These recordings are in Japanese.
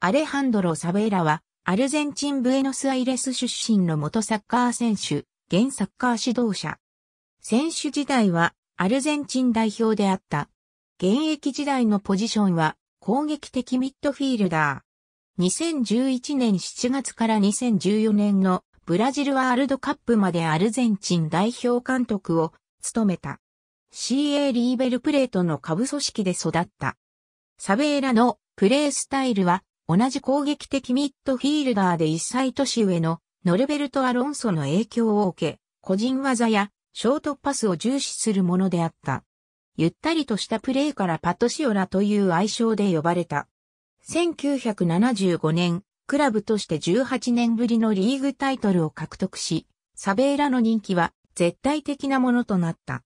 アレハンドロ・サベーラは、アルゼンチン・ブエノスアイレス出身の元サッカー選手、現サッカー指導者。選手時代は、アルゼンチン代表であった。現役時代のポジションは、攻撃的ミッドフィールダー。2011年7月から2014年のブラジルワールドカップまでアルゼンチン代表監督を務めた。CA リーベルプレートの下部組織で育った。サベーラのプレースタイルは同じ攻撃的ミッドフィールダーで一歳年上のノルベルト・アロンソの影響を受け、個人技やショートパスを重視するものであった。ゆったりとしたプレーからパトシオラという愛称で呼ばれた。1975年、クラブとして18年ぶりのリーグタイトルを獲得し、サベーラの人気は絶対的なものとなった。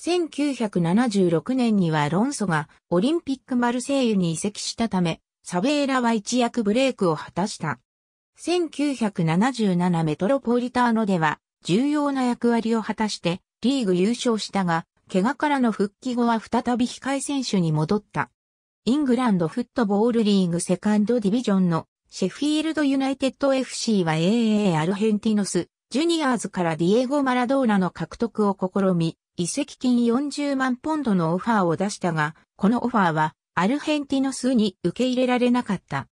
1976年にはロンソがオリンピックマルセイユに移籍したため、サベーラは一躍ブレイクを果たした。1977メトロポリターノでは重要な役割を果たしてリーグ優勝したが、怪我からの復帰後は再び控え選手に戻った。イングランドフットボールリーグセカンドディビジョンのシェフィールドユナイテッド FC は AA アルヘンティノス、ジュニアーズからディエゴ・マラドーナの獲得を試み、移籍金40万ポンドのオファーを出したが、このオファーはアルヘンティノスに受け入れられなかった。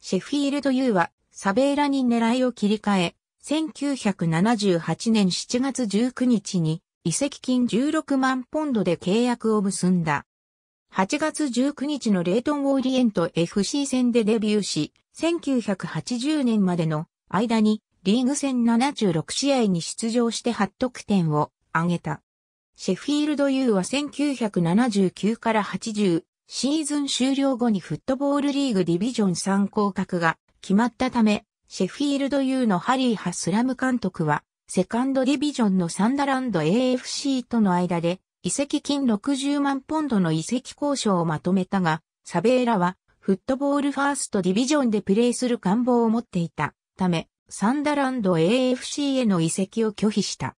シェフィールド U はサベーラに狙いを切り替え、1978年7月19日に移籍金16万ポンドで契約を結んだ。8月19日のレイトン・オーリエント FC 戦でデビューし、1980年までの間にリーグ戦76試合に出場して8得点を挙げた。シェフィールド U は1979から80シーズン終了後にフットボールリーグディビジョン3降格が決まったため、シェフィールド U のハリー・ハスラム監督は、セカンドディビジョンのサンダランド AFC との間で、移籍金60万ポンドの移籍交渉をまとめたが、サベーラは、フットボールファーストディビジョンでプレーする願望を持っていたため、サンダランド AFC への移籍を拒否した。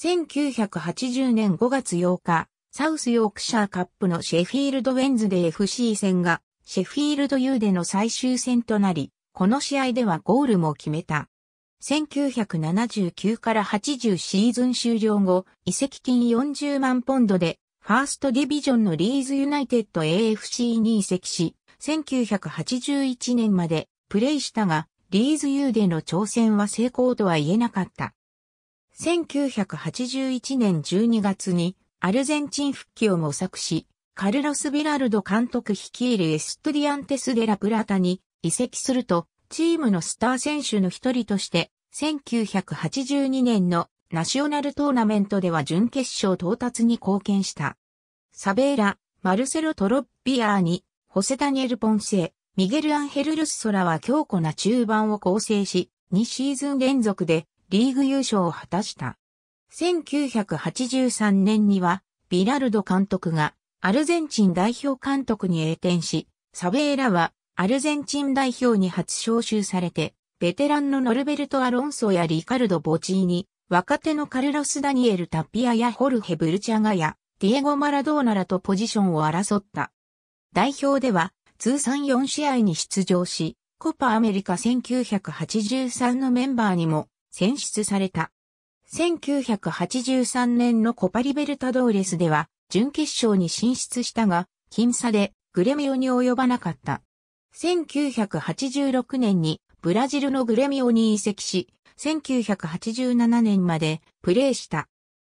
1980年5月8日、サウスヨークシャーカップのシェフィールドウェンズデー FC 戦がシェフィールドユーでの最終戦となり、この試合ではゴールも決めた。1979から80シーズン終了後、移籍金40万ポンドで、ファーストディビジョンのリーズユナイテッド AFC に移籍し、1981年までプレイしたが、リーズユーでの挑戦は成功とは言えなかった。1981年12月にアルゼンチン復帰を模索し、カルロス・ビラルド監督率いるエストディアンテス・デラ・プラタに移籍すると、チームのスター選手の一人として、1982年のナショナルトーナメントでは準決勝到達に貢献した。サベーラ、マルセロ・トロッビアーニ、ホセ・ダニエル・ポンセ、ミゲル・アンヘル・ルス・ソラは強固な中盤を構成し、2シーズン連続でリーグ優勝を果たした。1983年には、ビラルド監督がアルゼンチン代表監督に栄転し、サベーラはアルゼンチン代表に初招集されて、ベテランのノルベルト・アロンソやリカルド・ボチーニ、若手のカルロス・ダニエル・タピアやホルヘ・ブルチャガや、ディエゴ・マラドーナらとポジションを争った。代表では、通算4試合に出場し、コパアメリカ1983のメンバーにも選出された。1983年のコパリベルタドーレスでは、準決勝に進出したが、僅差でグレミオに及ばなかった。1986年にブラジルのグレミオに移籍し、1987年までプレーした。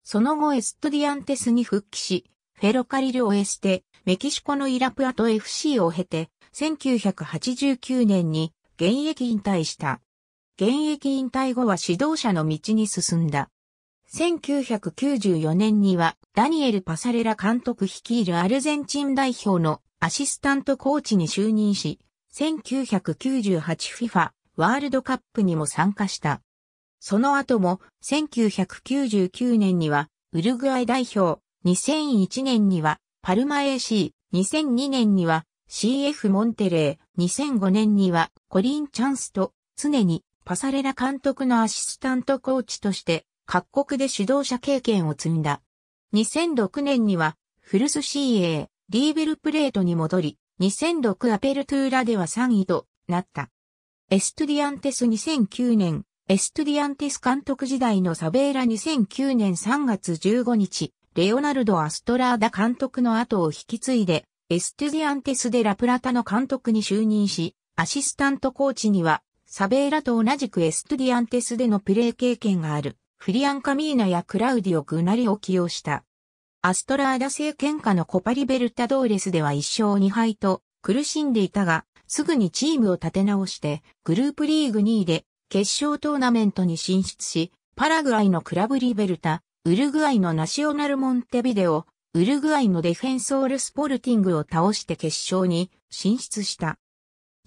その後エストディアンテスに復帰し、フェロカリルをエステ、メキシコのイラプアと FC を経て、1989年に現役引退した。現役引退後は指導者の道に進んだ。1994年にはダニエル・パサレラ監督率いるアルゼンチン代表のアシスタントコーチに就任し、1998FIFA ワールドカップにも参加した。その後も1999年にはウルグアイ代表、2001年にはパルマ AC、2002年には CF モンテレー、2005年にはコリン・チャンスと常にパサレラ監督のアシスタントコーチとして各国で指導者経験を積んだ。2006年には、フルス CA、リーベルプレートに戻り、2006アペルトゥーラでは3位となった。エストゥディアンテス2009年、エストゥディアンテス監督時代のサベーラ2009年3月15日、レオナルド・アストラーダ監督の後を引き継いで、エストゥディアンテスでラプラタの監督に就任し、アシスタントコーチには、サベーラと同じくエストゥディアンテスでのプレー経験がある。フリアン・カミーナやクラウディオ・グナリを起用した。アストラーダ政権下のコパリベルタドーレスでは1勝2敗と苦しんでいたが、すぐにチームを立て直して、グループリーグ2位で決勝トーナメントに進出し、パラグアイのクラブリベルタ、ウルグアイのナショナルモンテビデオ、ウルグアイのディフェンソールスポルティングを倒して決勝に進出した。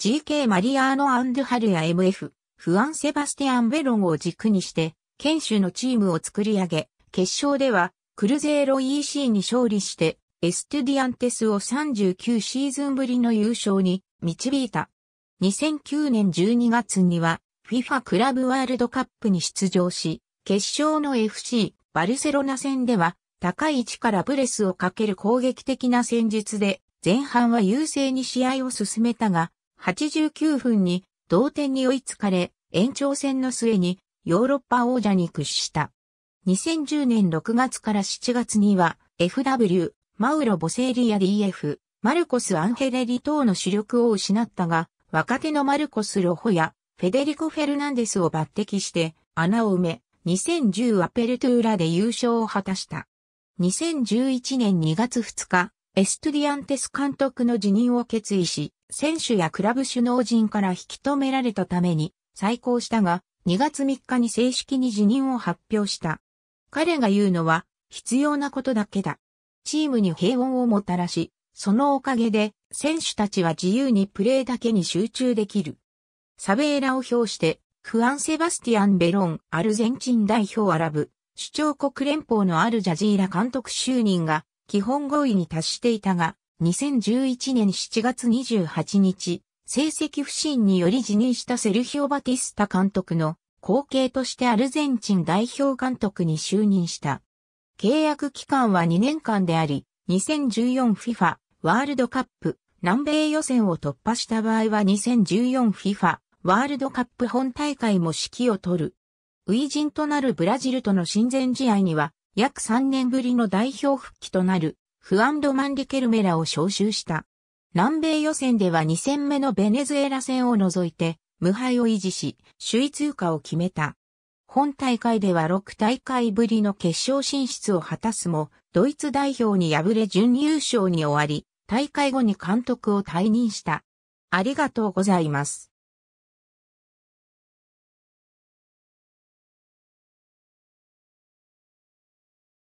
GK マリアーノ・アンドハルや MF、フアン・セバスティアン・ベロンを軸にして、県州のチームを作り上げ、決勝では、クルゼーロ EC に勝利して、エストゥディアンテスを39シーズンぶりの優勝に導いた。2009年12月には、FIFA クラブワールドカップに出場し、決勝の FC バルセロナ戦では、高い位置からプレスをかける攻撃的な戦術で、前半は優勢に試合を進めたが、89分に同点に追いつかれ、延長戦の末にヨーロッパ王者に屈した。2010年6月から7月には FW、マウロ・ボセーリア DF、マルコス・アンヘレリ等の主力を失ったが、若手のマルコス・ロホやフェデリコ・フェルナンデスを抜擢して穴を埋め、2010アペルトゥーラで優勝を果たした。2011年2月2日、エストゥディアンテス監督の辞任を決意し、選手やクラブ首脳陣から引き止められたために再考したが、2月3日に正式に辞任を発表した。彼が言うのは、必要なことだけだ。チームに平穏をもたらし、そのおかげで選手たちは自由にプレーだけに集中できる。サベーラを表して、フアン・セバスティアン・ベロン、アルゼンチン代表アラブ、主張国連邦のアルジャジーラ監督就任が基本合意に達していたが、2011年7月28日、成績不振により辞任したセルヒオ・バティスタ監督の後継としてアルゼンチン代表監督に就任した。契約期間は2年間であり、2014FIFA ワールドカップ南米予選を突破した場合は 2014FIFA ワールドカップ本大会も指揮を取る。初陣となるブラジルとの親善試合には約3年ぶりの代表復帰となるフアンド・マンリケルメラを招集した。南米予選では2戦目のベネズエラ戦を除いて、無敗を維持し、首位通過を決めた。本大会では6大会ぶりの決勝進出を果たすも、ドイツ代表に敗れ準優勝に終わり、大会後に監督を退任した。ありがとうございます。